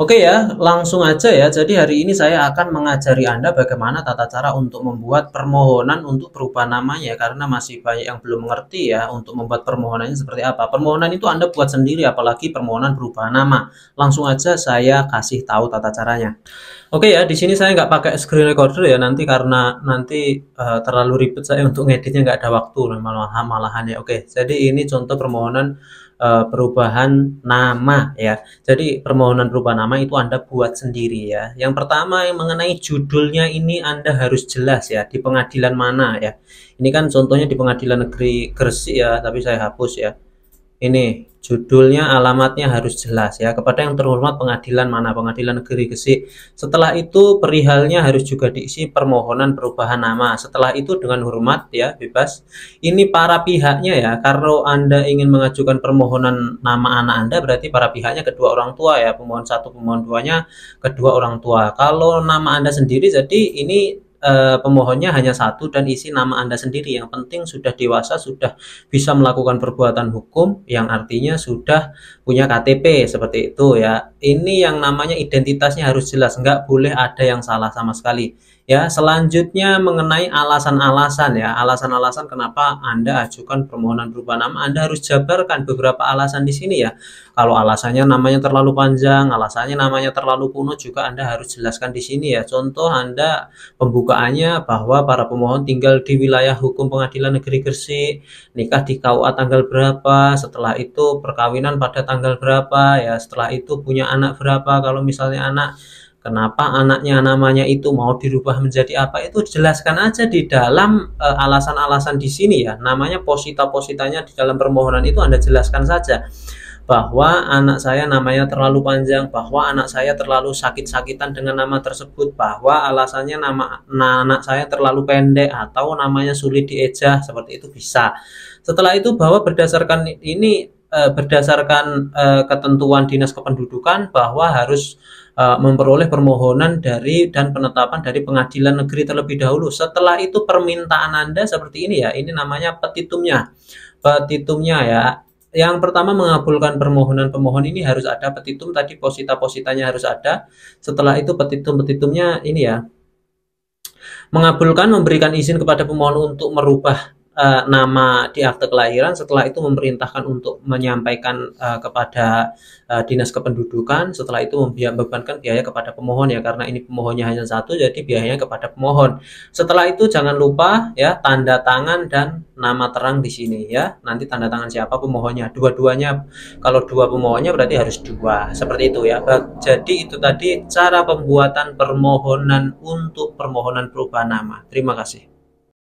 Oke ya, langsung aja ya. Jadi hari ini saya akan mengajari Anda bagaimana tata cara untuk membuat permohonan untuk perubahan namanya ya. karena masih banyak yang belum mengerti ya untuk membuat permohonannya seperti apa. Permohonan itu Anda buat sendiri apalagi permohonan perubahan nama. Langsung aja saya kasih tahu tata caranya. Oke ya, di sini saya nggak pakai screen recorder ya nanti karena nanti uh, terlalu ribet saya untuk ngeditnya nggak ada waktu malahan malahan ya. Oke, jadi ini contoh permohonan Eh, perubahan nama ya. Jadi permohonan perubahan nama itu Anda buat sendiri ya. Yang pertama yang mengenai judulnya ini Anda harus jelas ya di pengadilan mana ya. Ini kan contohnya di pengadilan negeri Gresik ya, tapi saya hapus ya ini judulnya alamatnya harus jelas ya kepada yang terhormat pengadilan mana pengadilan negeri Gresik setelah itu perihalnya harus juga diisi permohonan perubahan nama setelah itu dengan hormat ya bebas ini para pihaknya ya kalau anda ingin mengajukan permohonan nama anak anda berarti para pihaknya kedua orang tua ya pemohon satu pemohon duanya kedua orang tua kalau nama anda sendiri jadi ini eh, pemohonnya hanya satu dan isi nama Anda sendiri. Yang penting sudah dewasa, sudah bisa melakukan perbuatan hukum yang artinya sudah punya KTP seperti itu ya. Ini yang namanya identitasnya harus jelas, nggak boleh ada yang salah sama sekali Ya, selanjutnya mengenai alasan-alasan ya, alasan-alasan kenapa Anda ajukan permohonan berupa nama, Anda harus jabarkan beberapa alasan di sini ya. Kalau alasannya namanya terlalu panjang, alasannya namanya terlalu kuno juga Anda harus jelaskan di sini ya. Contoh Anda pembukaannya bahwa para pemohon tinggal di wilayah hukum Pengadilan Negeri Gresik, nikah di KUA tanggal berapa, setelah itu perkawinan pada tanggal berapa ya, setelah itu punya anak berapa kalau misalnya anak Kenapa anaknya namanya itu mau dirubah menjadi apa itu jelaskan aja di dalam e, alasan-alasan e, di sini ya. Namanya posita-positanya di dalam permohonan itu Anda jelaskan saja bahwa anak saya namanya terlalu panjang, bahwa anak saya terlalu sakit-sakitan dengan nama tersebut, bahwa alasannya nama anak saya terlalu pendek atau namanya sulit dieja seperti itu bisa. Setelah itu bahwa berdasarkan ini Eh, berdasarkan uh, ketentuan dinas kependudukan bahwa harus uh, memperoleh permohonan dari dan penetapan dari pengadilan negeri terlebih dahulu. Setelah itu permintaan Anda seperti ini ya. Ini namanya petitumnya. Petitumnya ya. Yang pertama mengabulkan permohonan pemohon ini harus ada petitum tadi posita-positanya harus ada. Setelah itu petitum-petitumnya ini ya. Mengabulkan memberikan izin kepada pemohon untuk merubah uh, nama di akte kelahiran setelah itu memerintahkan untuk menyampaikan uh, kepada uh, dinas kependudukan setelah itu membebankan biaya kepada pemohon ya karena ini pemohonnya hanya satu jadi biayanya kepada pemohon setelah itu jangan lupa ya tanda tangan dan nama terang di sini ya nanti tanda tangan siapa pemohonnya dua-duanya kalau dua pemohonnya berarti harus dua seperti itu ya jadi itu tadi cara pembuatan permohonan untuk permohonan perubahan nama terima kasih